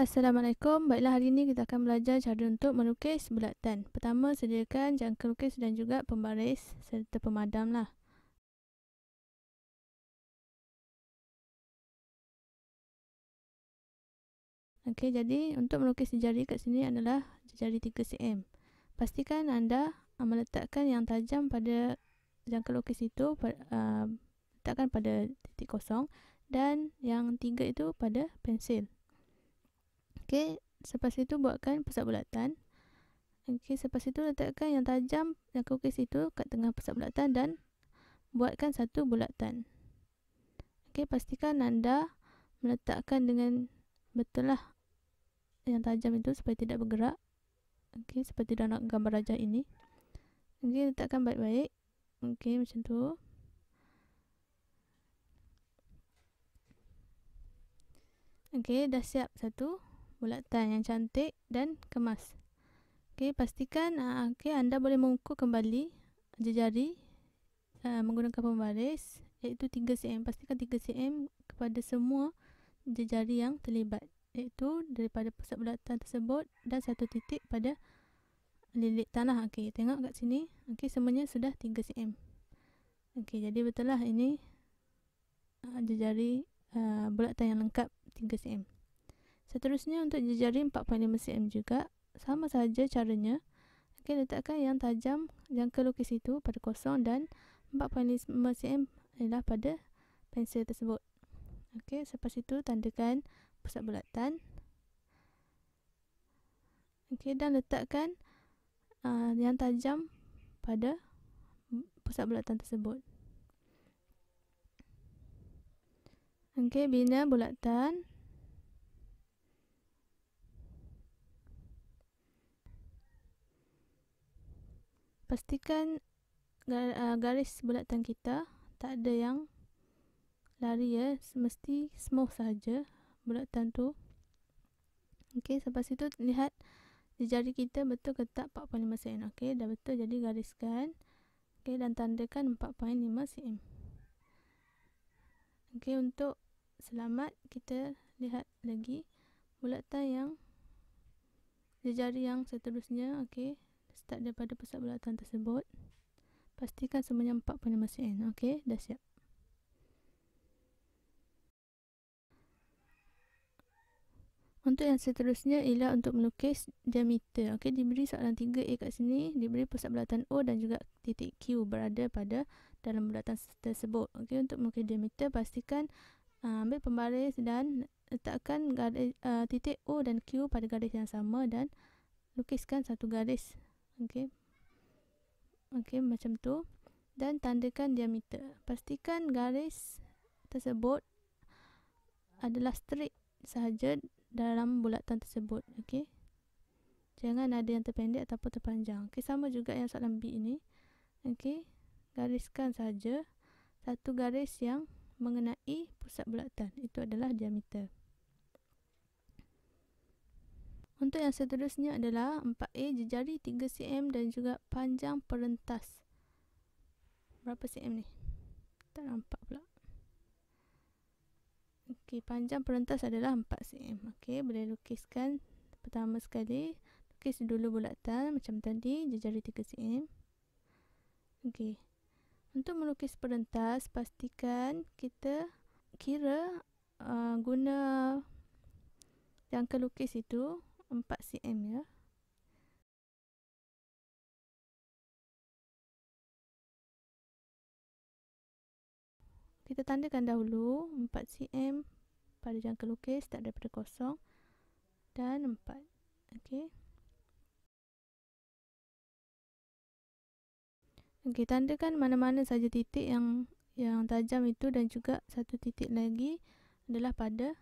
Assalamualaikum. Baiklah hari ini kita akan belajar cara untuk melukis bulatan. Pertama, sediakan jangka lukis dan juga pembaris serta pemadam lah. Okey, jadi untuk melukis jari kat sini adalah jari 3 cm. Pastikan anda ah, meletakkan yang tajam pada jangka lukis itu ah, letakkan pada titik kosong dan yang tiga itu pada pensil. Okey, selepas itu buatkan pusat bulatan. Okey, selepas itu letakkan yang tajam yang kukis itu kat tengah pusat bulatan dan buatkan satu bulatan. Okey, pastikan anda meletakkan dengan betul lah yang tajam itu supaya tidak bergerak. Okey, seperti dalam gambar rajah ini. Okey, letakkan baik-baik. Okey, macam tu. Okey, dah siap Satu bulatan yang cantik dan kemas. Okey, pastikan uh, ah, okey anda boleh mengukur kembali jari-jari uh, ah, menggunakan pembaris iaitu 3 cm. Pastikan 3 cm kepada semua jari-jari yang terlibat iaitu daripada pusat bulatan tersebut dan satu titik pada lilit tanah. Okey, tengok kat sini. Okey, semuanya sudah 3 cm. Okey, jadi betul lah ini uh, ah, jari uh, bulatan yang lengkap 3 cm. Seterusnya untuk jejaring 4.5 cm juga sama saja caranya. Okey letakkan yang tajam yang ke lukis itu pada kosong dan 4.5 cm adalah pada pensel tersebut. Okey selepas itu tandakan pusat bulatan. Okey dan letakkan uh, yang tajam pada pusat bulatan tersebut. Okey bina bulatan pastikan ah, garis bulatan kita tak ada yang lari ya mesti smooth saja bulatan tu okey selepas itu lihat jari kita betul ke tak 4.5 cm okey dah betul jadi gariskan okey dan tandakan 4.5 cm okey untuk selamat kita lihat lagi bulatan yang jari yang seterusnya okey start daripada pusat bulatan tersebut pastikan semuanya 4.5 cm ok dah siap untuk yang seterusnya ialah untuk melukis diameter ok diberi soalan 3A kat sini diberi pusat bulatan O dan juga titik Q berada pada dalam bulatan tersebut ok untuk melukis diameter pastikan uh, ambil pembaris dan letakkan garis, uh, titik O dan Q pada garis yang sama dan lukiskan satu garis okey okey macam tu dan tandakan diameter pastikan garis tersebut adalah straight sahaja dalam bulatan tersebut okey jangan ada yang terpendek ataupun terpanjang okey sama juga yang soalan B ini okey gariskan saja satu garis yang mengenai pusat bulatan itu adalah diameter untuk yang seterusnya adalah 4A jejari 3cm dan juga panjang perentas. Berapa cm ni? Tak nampak pula. Okey, panjang perentas adalah 4 cm. Okey, boleh lukiskan pertama sekali. Lukis dulu bulatan macam tadi, jejari 3 cm. Okey. Untuk melukis perentas, pastikan kita kira uh, guna jangka lukis itu 4 cm ya. Kita tandakan dahulu 4 cm pada jangka lukis tak daripada kosong dan 4. Okey. Okey, tandakan mana-mana saja titik yang yang tajam itu dan juga satu titik lagi adalah pada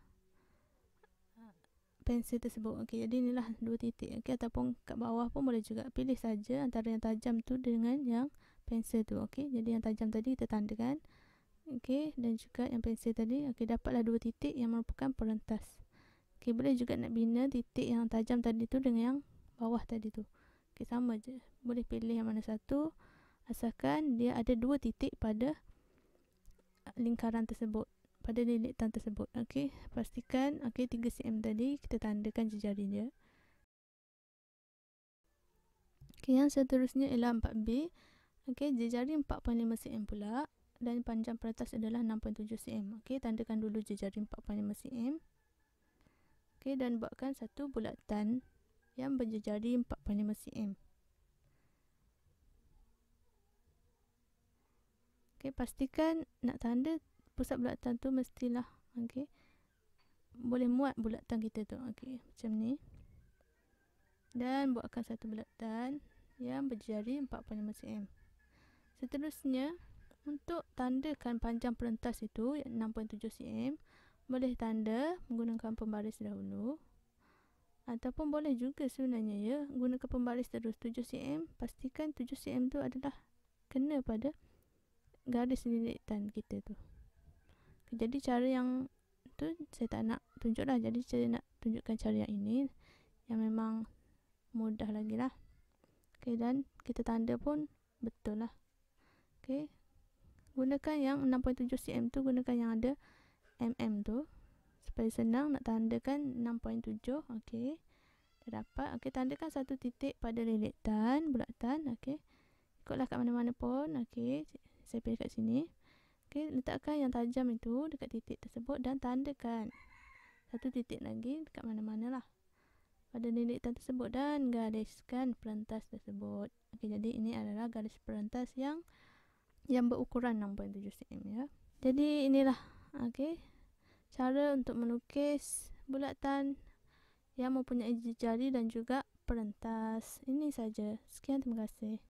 pensil tersebut. Okey, jadi inilah dua titik. Okey, ataupun kat bawah pun boleh juga pilih saja antara yang tajam tu dengan yang pensil tu. Okey, jadi yang tajam tadi kita tandakan. Okey, dan juga yang pensil tadi, okey dapatlah dua titik yang merupakan perentas. Okey, boleh juga nak bina titik yang tajam tadi tu dengan yang bawah tadi tu. Okey, sama je. Boleh pilih yang mana satu asalkan dia ada dua titik pada lingkaran tersebut pada nenek tan tersebut. Okey, pastikan okey 3 cm tadi kita tandakan jejari dia. Okey, yang seterusnya ialah 4B. Okey, jejari 4.5 cm pula dan panjang peretas adalah 6.7 cm. Okey, tandakan dulu jejari 4.5 cm. Okey, dan buatkan satu bulatan yang berjejari 4.5 cm. Okey, pastikan nak tanda pusat bulatan tu mestilah okey boleh muat bulatan kita tu okey macam ni dan buatkan satu bulatan yang berjari 4.5 cm seterusnya untuk tandakan panjang perentas itu 6.7 cm boleh tanda menggunakan pembaris dahulu ataupun boleh juga sebenarnya ya gunakan pembaris terus 7 cm pastikan 7 cm tu adalah kena pada garis lilitan kita tu jadi cara yang tu saya tak nak tunjuk lah jadi saya nak tunjukkan cara yang ini yang memang mudah lagi lah ok dan kita tanda pun betul lah ok gunakan yang 6.7 cm tu gunakan yang ada mm tu supaya senang nak tandakan 6.7 ok dah dapat ok tandakan satu titik pada lilitan bulatan ok ikutlah kat mana-mana pun ok saya pilih kat sini Okey, letakkan yang tajam itu dekat titik tersebut dan tandakan satu titik lagi dekat mana-mana lah pada titik tersebut dan gariskan perentas tersebut. Okey, jadi ini adalah garis perentas yang yang berukuran 6.7 cm ya. Jadi inilah okey cara untuk melukis bulatan yang mempunyai jari dan juga perentas Ini saja. Sekian terima kasih.